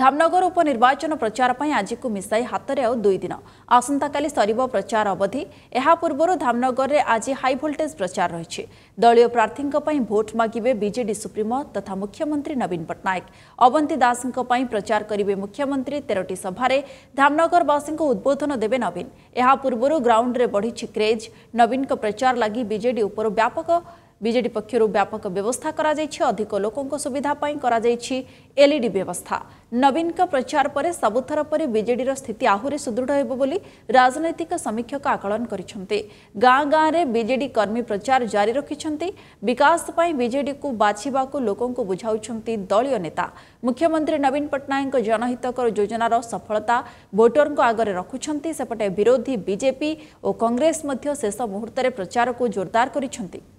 ଧାମନଗର ଉପନିର୍ବାଚନ ପ୍ରଚାର ପାଇଁ ଆଜିକୁ ମିଶାଇ ହାତରେ ଆଉ ଦୁଇ ଦିନ ଆସନ୍ତାକାଲି ସରିବ ପ୍ରଚାର ଅବଧି ଏହା ପୂର୍ବରୁ ଧାମନଗରରେ ଆଜି ହାଇଭୋଲ୍ଟେଜ୍ ପ୍ରଚାର ରହିଛି ଦଳୀୟ ପ୍ରାର୍ଥୀଙ୍କ ପାଇଁ ଭୋଟ୍ ମାଗିବେ ବିଜେଡି ସୁପ୍ରିମୋ ତଥା ମୁଖ୍ୟମନ୍ତ୍ରୀ ନବୀନ ପଟ୍ଟନାୟକ ଅବନ୍ତୀ ଦାସଙ୍କ ପାଇଁ ପ୍ରଚାର କରିବେ ମୁଖ୍ୟମନ୍ତ୍ରୀ ତେରଟି ସଭାରେ ଧାମନଗରବାସୀଙ୍କୁ ଉଦ୍ବୋଧନ ଦେବେ ନବୀନ ଏହା ପୂର୍ବରୁ ଗ୍ରାଉଣ୍ଡରେ ବଢ଼ିଛି କ୍ରେଜ୍ ନବୀନଙ୍କ ପ୍ରଚାର ଲାଗି ବିଜେଡି ଉପରୁ ବ୍ୟାପକ विजेड पक्ष व्यापक व्यवस्था करोक सुविधापाई एलईडी व्यवस्था नवीन प्रचार पर सबुथर पर विजेर स्थिति आहरी सुदृढ़ हो राजनैतिक समीक्षक आकलन कर गाँ गाँव में विजे कर्मी प्रचार जारी रखिंट विकासपी विजे को बाछवाक लोक बुझाऊ दलय नेता मुख्यमंत्री नवीन पट्टनायक जनहितकर योजनार सफलता भोटर आगे सेपटे विरोधी विजेपी और कंग्रेस शेष मुहूर्त प्रचार को जोरदार कर